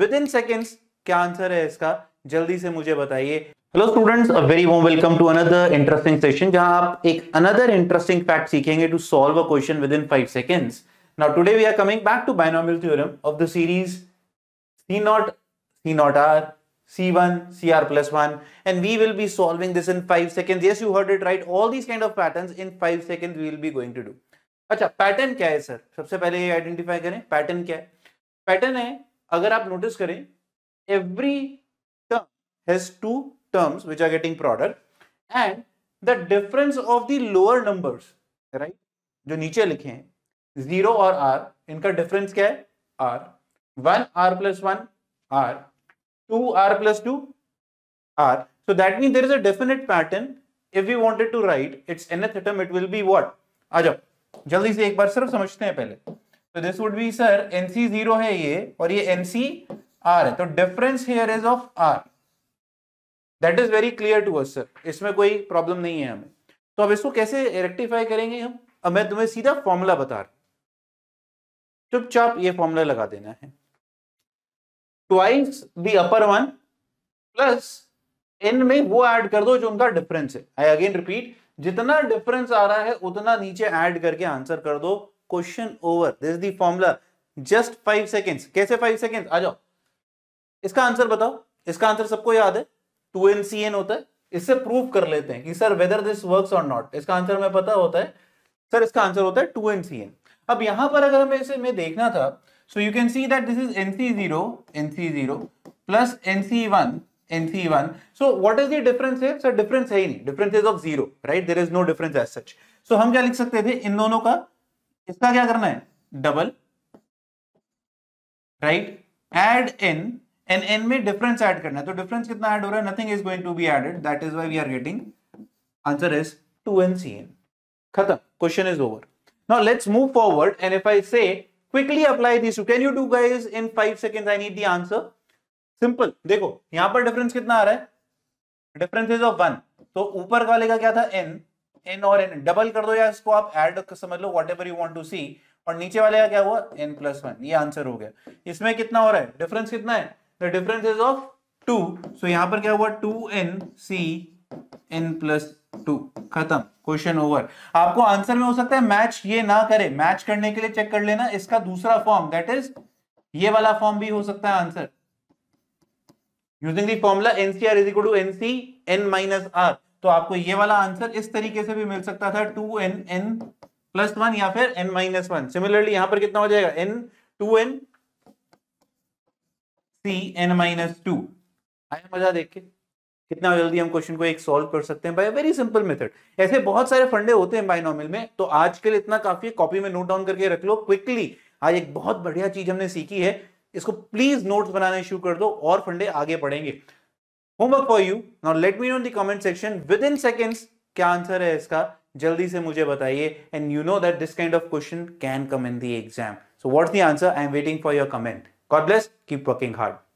With within seconds क्या answer है इसका जल्दी से मुझे बताइए hello students a very warm welcome to another interesting session जहां आप एक अनदर इंटरेस्टिंग फैक्ट सीखेंगे to solve a question within five seconds now today we are coming back to binomial theorem of the series C not C not R C one C R plus one and we will be solving this in five seconds. Yes, you heard it right all this kind of pattern in five seconds we will be going to do अच्छा pattern क्या है sir सबसे पहले ये identify करें pattern क्या है pattern है अगर आप नोटिस करें every term has two terms which are getting product and the difference of the lower numbers right जो नीचे लिखे हैं जीरो और आर इनका डिफरेंस क्या है R one R plus one R two R plus two R so that mean there is a definite pattern if you wanted to write it's N nth it will be what आ जाओ जल्दी से एक बार सिर्फ समझते हैं पहले तो this would be sir NC zero है ये और ये एनसी आर है तो difference here is of R that is very clear to us sir इसमें कोई प्रॉब्लम नहीं है हमें तो अब इसको कैसे रेक्टिफाई करेंगे हम अब मैं तुम्हें सीधा फॉर्मूला बता रहा हूं चुपचाप ये फॉर्मूला लगा देना है twice the upper one plus N में वो ऐड कर दो जो उनका डिफरेंस है आई अगेन रिपीट जितना डिफरेंस आ रहा है उतना नीचे ऐड करके आंसर कर दो question over this the formula just five seconds कैसे फाइव सेकेंड्स आ जाओ इसका आंसर बताओ इसका आंसर सबको याद है टू एन सी एन होता है इससे प्रूव कर लेते हैं कि सर वेदर दिस वर्क्स और नॉट इसका आंसर हमें पता होता है सर इसका आंसर होता है टू एन सी एन अब यहां पर अगर हमें इसे मैं देखना था so you can see that this is N C zero N C zero plus N C one N C one so what is the difference here? Sir difference है ही नहीं. Difference is of zero right There is no difference as such so हम क्या लिख सकते थे इन दोनों का इसका क्या करना है double right add N and N में डिफरेंस ऐड करना है तो डिफरेंस कितना ऐड हो रहा है nothing is going to be added that is why we are getting answer is two N C N खत्म question is over now let's move forward and if I say quickly apply this can you do guys in five second I need the answer simple देखो यहां पर difference कितना आ रहा है difference is of one तो ऊपर वाले का क्या था एन एन और एन डबल कर दो या इसको आप एड समझ लो whatever you want to see और नीचे वाले का क्या हुआ एन प्लस वन ये आंसर हो गया इसमें कितना हो रहा है डिफरेंस कितना है the difference is of two so यहां पर क्या हुआ two N C N plus two खत्म क्वेश्चन ओवर आपको आंसर में हो सकता है मैच ये ना करे मैच करने के लिए चेक कर लेना इसका दूसरा फॉर्म दैट इज ये वाला फॉर्म भी हो सकता है answer using the formula NCR is equal to NC N minus R तो आपको ये वाला आंसर इस तरीके से भी मिल सकता था two N N plus one या फिर एन माइनस वन सिमिलरली यहां पर कितना हो जाएगा N two N C N minus two आया मजा देख के कितना जल्दी हम क्वेश्चन को एक सॉल्व कर सकते हैं बाय वेरी सिंपल मेथड ऐसे बहुत सारे फंडे होते हैं बायनॉमिल में तो आज के लिए इतना काफी है कॉपी में नोट डाउन करके रख लो क्विकली आज एक बहुत बढ़िया चीज हमने सीखी है इसको प्लीज नोट्स बनाने शुरू कर दो और फंडे आगे बढ़ेंगे homework for you now let me know in the comment section within seconds क्या आंसर है इसका जल्दी से मुझे बताइए and you know that this kind of question can come in the exam so what's the answer I am waiting for your comment god bless keep working hard